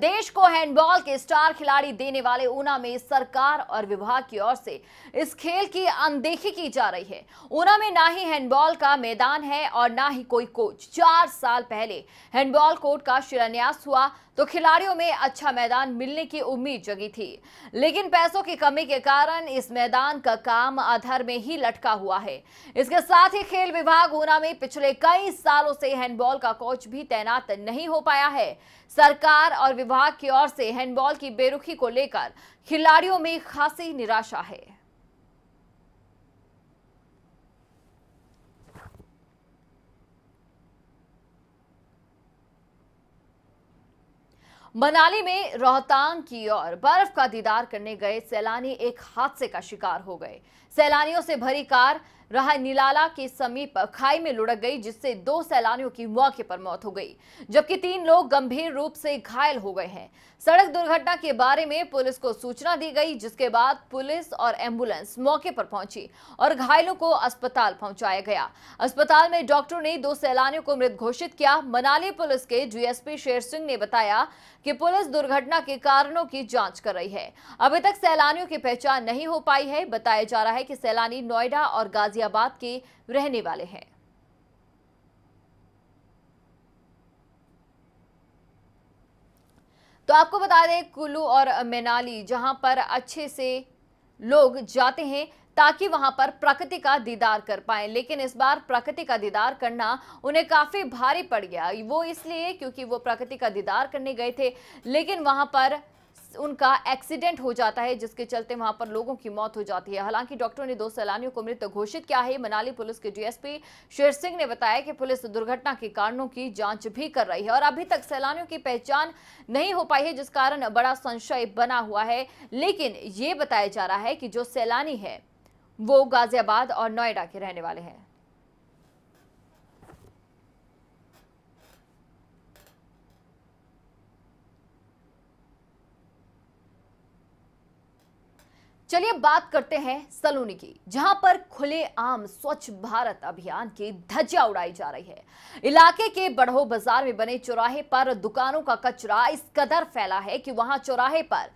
देश को हैंडबॉल के स्टार खिलाड़ी देने वाले ऊना में सरकार और विभाग की ओर से इस खेल की अनदेखी की जा रही है ऊना में ना ही हैंडबॉल का मैदान है और ना ही कोई कोच चार साल पहले हैंडबॉल कोर्ट का शिलान्यास हुआ तो खिलाड़ियों में अच्छा मैदान मिलने की उम्मीद जगी थी लेकिन पैसों की कमी के कारण इस मैदान का काम अधर में ही लटका हुआ है इसके साथ ही खेल विभाग ऊना में पिछले कई सालों से हैंडबॉल का कोच भी तैनात नहीं हो पाया है सरकार और विभाग की ओर से हैंडबॉल की बेरुखी को लेकर खिलाड़ियों में खासी निराशा है मनाली में रोहतांग की ओर बर्फ का दीदार करने गए सैलानी एक हादसे का शिकार हो गए सैलानियों से भरी कार रहा निलाला के समीप खाई में लुढ़क गई जिससे दो सैलानियों की मौके पर मौत हो गई जबकि तीन लोग गंभीर रूप से घायल हो गए हैं सड़क दुर्घटना के बारे में पुलिस को सूचना दी गई जिसके बाद पुलिस और एम्बुलेंस मौके पर पहुंची और घायलों को अस्पताल पहुंचाया गया अस्पताल में डॉक्टरों ने दो सैलानियों को मृत घोषित किया मनाली पुलिस के डीएसपी शेर सिंह ने बताया कि पुलिस दुर्घटना के कारणों की जांच कर रही है अभी तक सैलानियों की पहचान नहीं हो पाई है बताया जा रहा है कि सैलानी नोएडा और गाजियाबाद के रहने वाले हैं तो आपको बता दें कुल्लू और मेनाली जहां पर अच्छे से लोग जाते हैं ताकि वहां पर प्रकृति का दीदार कर पाए लेकिन इस बार प्रकृति का दीदार करना उन्हें काफ़ी भारी पड़ गया वो इसलिए क्योंकि वो प्रकृति का दीदार करने गए थे लेकिन वहां पर उनका एक्सीडेंट हो जाता है जिसके चलते वहां पर लोगों की मौत हो जाती है हालांकि डॉक्टरों ने दो सैलानियों को मृत घोषित किया है मनाली पुलिस के डीएसपी शेर सिंह ने बताया कि पुलिस दुर्घटना के कारणों की जांच भी कर रही है और अभी तक सैलानियों की पहचान नहीं हो पाई है जिस कारण बड़ा संशय बना हुआ है लेकिन ये बताया जा रहा है कि जो सैलानी है वो गाजियाबाद और नोएडा के रहने वाले हैं चलिए बात करते हैं सलोनी की जहां पर खुले आम स्वच्छ भारत अभियान की धज्जा उड़ाई जा रही है इलाके के बड़ो बाजार में बने चौराहे पर दुकानों का कचरा इस कदर फैला है कि वहां चौराहे पर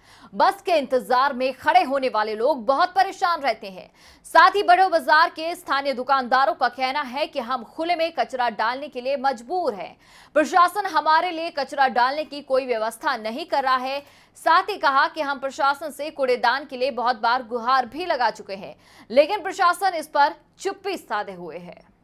बस के इंतजार में खड़े होने वाले लोग बहुत परेशान रहते हैं साथ ही बढ़ो बाजार के स्थानीय दुकानदारों का कहना है कि हम खुले में कचरा डालने के लिए मजबूर है प्रशासन हमारे लिए कचरा डालने की कोई व्यवस्था नहीं कर रहा है साथ ही कहा कि हम प्रशासन से कूड़ेदान के लिए बहुत बार गुहार भी लगा चुके हैं लेकिन प्रशासन इस पर चुप्पी साधे हुए है